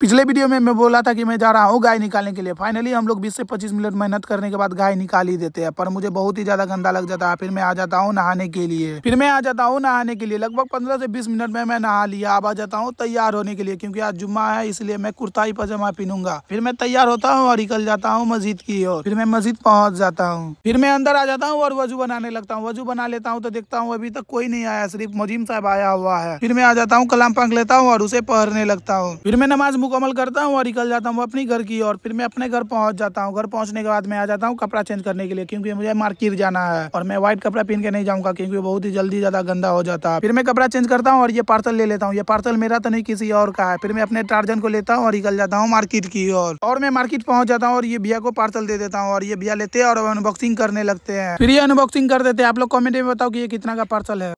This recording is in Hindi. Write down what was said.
पिछले वीडियो में मैं बोला था कि मैं जा रहा हूँ गाय निकालने के लिए फाइनली हम लोग 20 से 25 मिनट मेहनत करने के बाद गाय निकाल ही देते हैं पर मुझे बहुत ही ज्यादा गंदा लग जाता है फिर मैं आ जाता हूँ नहाने के लिए फिर मैं आ जाता हूँ नहाने के लिए लगभग 15 से 20 मिनट में मैं नहा लिया अब आ जाता हूँ तैयार होने के लिए क्यूँकी आज जुम्मा है इसलिए मैं कुर्ता ही पजामा पहनूंगा फिर मैं तैयार होता हूँ और निकल जाता हूँ मस्जिद की ओर फिर मैं मस्जिद पहुँच जाता हूँ फिर मैं अंदर आ जाता हूँ और वजू बनाने लगता हूँ वजू बना लेता हूँ तो देखता हूँ अभी तक कोई नहीं आया सिर्फ मोजीम साहब आया हुआ है फिर मैं आ जाता हूँ कलाम पंख लेता हूँ और उसे पहने लगता हूँ फिर मैं नमाज मुकम्मल करता हूँ और निकल जाता हूँ अपनी घर की और फिर मैं अपने घर पहुँच जाता हूँ घर पहुँचने के बाद मैं आ जाता हूँ कपड़ा चेंज करने के लिए क्योंकि मुझे मार्केट जाना है और मैं व्हाइट कपड़ा पहन के नहीं जाऊँगा क्योंकि बहुत ही जल्दी ज़्यादा गंदा हो जाता है फिर मैं कपड़ा चेंज करता हूँ और ये पार्सल ले लेता हूँ ये पार्सल मेरा तो नहीं किसी और का है फिर मैं अपने टार्जन को लेता हूँ और निकल जाता हूँ मार्केट की और और मैं मार्केट पहुंच जाता हूँ और ये भैया को पार्सल दे देता हूँ और ये भैया लेते हैं और अनबॉक्सिंग करने लगते हैं फिर ये अनबॉक्सिंग कर देते हैं आप लोग कॉमेंट में बताओ कि ये कितना का पार्सल है